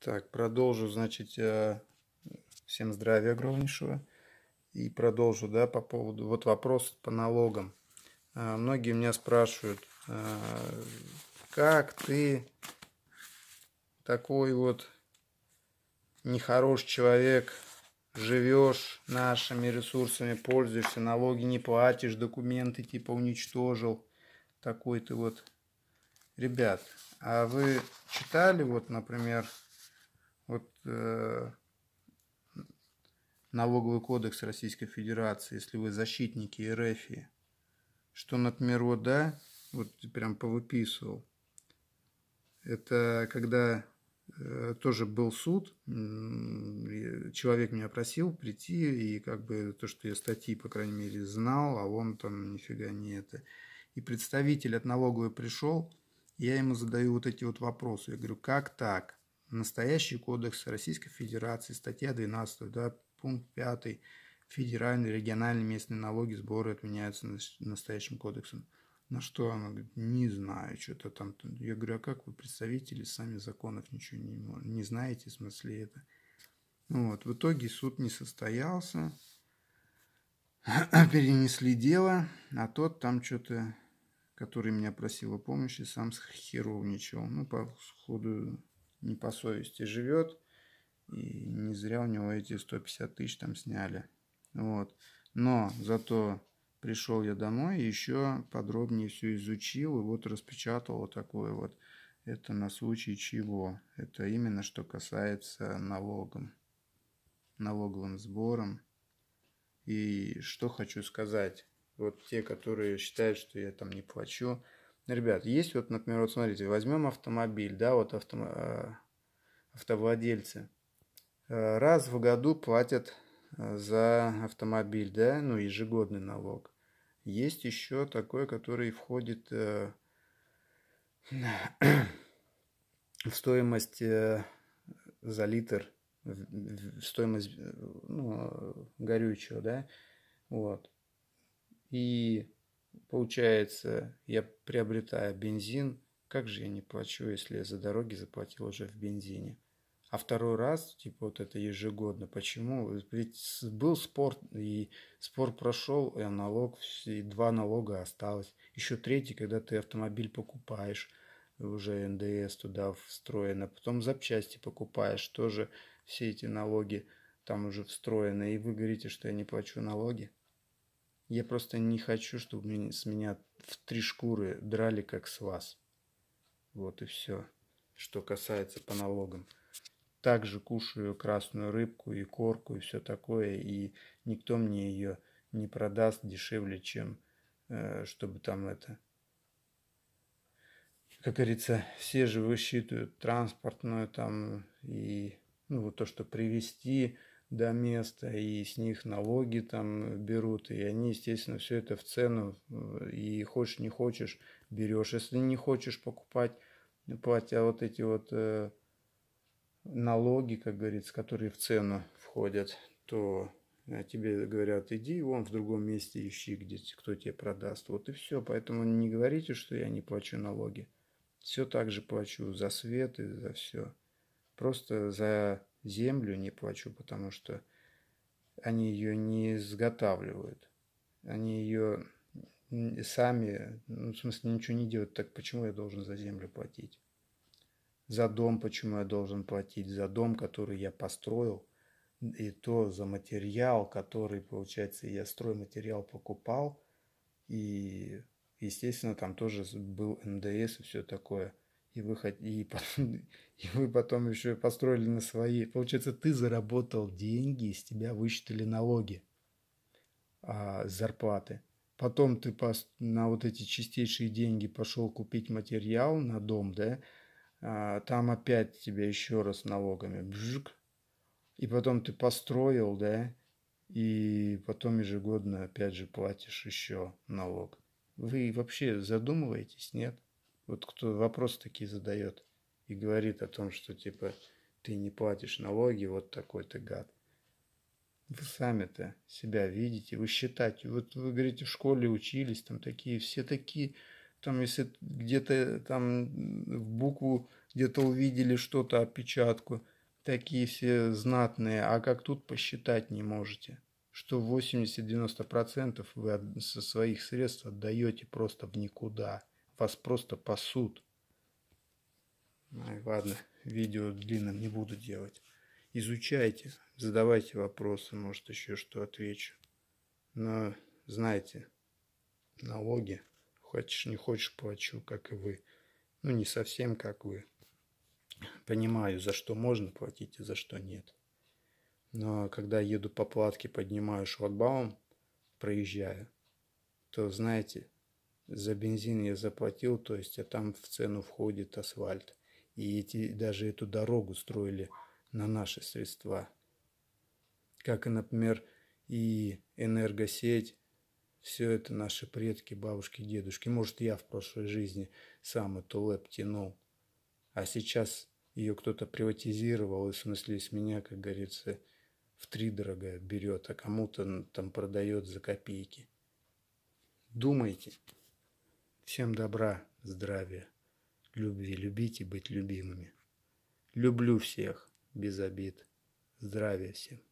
Так, продолжу, значит, э, всем здравия огромнейшего. И продолжу, да, по поводу, вот вопрос по налогам. Э, многие меня спрашивают, э, как ты такой вот нехороший человек, живешь нашими ресурсами, пользуешься, налоги не платишь, документы типа уничтожил, такой ты вот ребят, а вы читали, вот, например, вот э, налоговый кодекс Российской Федерации, если вы защитники РФ, что, например, вот, да, вот прям повыписывал, это когда э, тоже был суд, человек меня просил прийти, и как бы то, что я статьи, по крайней мере, знал, а он там нифига не это. И представитель от налоговой пришел, я ему задаю вот эти вот вопросы. Я говорю, как так? Настоящий кодекс Российской Федерации, статья 12, да, пункт 5, федеральные, региональные, местные налоги, сборы отменяются настоящим кодексом. На что она говорит, не знаю, что-то там. Я говорю, а как вы представители сами законов ничего не, не знаете, в смысле это? Ну вот, в итоге суд не состоялся, перенесли дело, а тот там что-то который меня просил о помощи, сам схеровничал Ну, походу ходу не по совести живет. И не зря у него эти 150 тысяч там сняли. Вот. Но зато пришел я домой и еще подробнее все изучил. И вот распечатал вот такое вот. Это на случай чего? Это именно что касается налогом, налоговым сбором. И что хочу сказать вот те, которые считают, что я там не плачу. Ребят, есть вот, например, вот смотрите, возьмем автомобиль, да, вот авто, э, автовладельцы. Э, раз в году платят э, за автомобиль, да, ну, ежегодный налог. Есть еще такой, который входит в стоимость за литр, в, в стоимость ну, горючего, да, вот. И получается, я приобретаю бензин, как же я не плачу, если я за дороги заплатил уже в бензине? А второй раз, типа вот это ежегодно, почему? Ведь был спор, и спор прошел, и налог, и два налога осталось. Еще третий, когда ты автомобиль покупаешь, уже НДС туда встроено, потом запчасти покупаешь, тоже все эти налоги там уже встроены, и вы говорите, что я не плачу налоги. Я просто не хочу, чтобы с меня в три шкуры драли, как с вас. Вот и все, что касается по налогам. Также кушаю красную рыбку и корку и все такое, и никто мне ее не продаст дешевле, чем э, чтобы там это... Как говорится, все же высчитывают транспортную там и ну, вот то, что привезти, до места, и с них налоги там берут, и они, естественно, все это в цену, э, и хочешь не хочешь, берешь. Если не хочешь покупать, ну, платя вот эти вот э, налоги, как говорится, которые в цену входят, то э, тебе говорят, иди вон в другом месте ищи, где кто тебе продаст. Вот и все. Поэтому не говорите, что я не плачу налоги. Все так же плачу за свет и за все. Просто за землю не плачу, потому что они ее не изготавливают. Они ее сами, ну, в смысле, ничего не делают. Так почему я должен за землю платить? За дом почему я должен платить? За дом, который я построил, и то за материал, который, получается, я стройматериал покупал, и, естественно, там тоже был НДС и все такое и вы, и, и вы потом еще построили на свои. Получается, ты заработал деньги, из тебя высчитали налоги, а, зарплаты. Потом ты по на вот эти чистейшие деньги пошел купить материал на дом, да? А, там опять тебя еще раз налогами. Бжик. И потом ты построил, да? И потом ежегодно опять же платишь еще налог. Вы вообще задумываетесь, нет? вот кто вопросы такие задает и говорит о том, что типа ты не платишь налоги, вот такой ты гад. Вы сами-то себя видите, вы считаете. Вот вы говорите, в школе учились, там такие, все такие, там если где-то там в букву где-то увидели что-то, опечатку, такие все знатные, а как тут посчитать не можете что 80-90% вы со своих средств отдаете просто в никуда вас просто пасут. Ай, ну ладно, видео длинным не буду делать. Изучайте, задавайте вопросы, может еще что отвечу. Но знаете, налоги, хочешь не хочешь, плачу, как и вы. Ну, не совсем как вы. Понимаю, за что можно платить и а за что нет. Но когда еду по платке, поднимаю шлагбаум, проезжаю, то, знаете, за бензин я заплатил, то есть а там в цену входит асфальт. И эти, даже эту дорогу строили на наши средства. Как и, например, и энергосеть, все это наши предки, бабушки, дедушки. Может, я в прошлой жизни сам эту лэп тянул. А сейчас ее кто-то приватизировал, и в смысле с меня, как говорится, в три дорого берет, а кому-то там продает за копейки. Думайте. Всем добра, здравия, любви. Любите быть любимыми. Люблю всех без обид. Здравия всем.